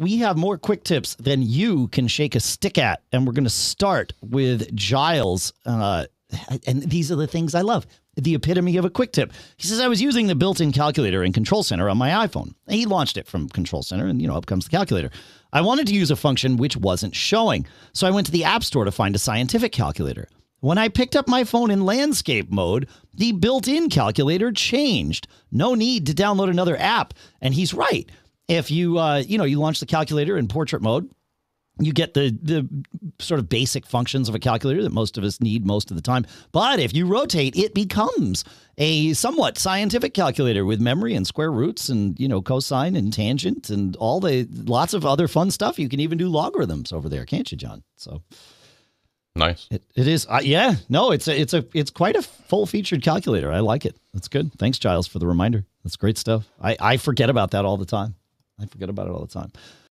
We have more quick tips than you can shake a stick at. And we're going to start with Giles. Uh, and these are the things I love the epitome of a quick tip. He says, I was using the built in calculator in Control Center on my iPhone. He launched it from Control Center, and you know, up comes the calculator. I wanted to use a function which wasn't showing. So I went to the App Store to find a scientific calculator. When I picked up my phone in landscape mode, the built in calculator changed. No need to download another app. And he's right if you uh, you know you launch the calculator in portrait mode you get the the sort of basic functions of a calculator that most of us need most of the time but if you rotate it becomes a somewhat scientific calculator with memory and square roots and you know cosine and tangent and all the lots of other fun stuff you can even do logarithms over there can't you john so nice it, it is uh, yeah no it's a, it's a it's quite a full featured calculator i like it that's good thanks giles for the reminder that's great stuff i i forget about that all the time I forget about it all the time.